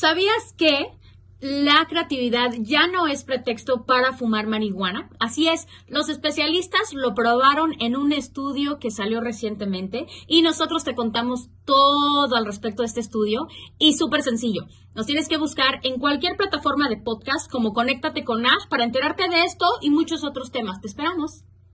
¿Sabías que la creatividad ya no es pretexto para fumar marihuana. Así es, los especialistas lo probaron en un estudio que salió recientemente y nosotros te contamos todo al respecto de este estudio y súper sencillo. Nos tienes que buscar en cualquier plataforma de podcast como Conéctate con Ash para enterarte de esto y muchos otros temas. Te esperamos.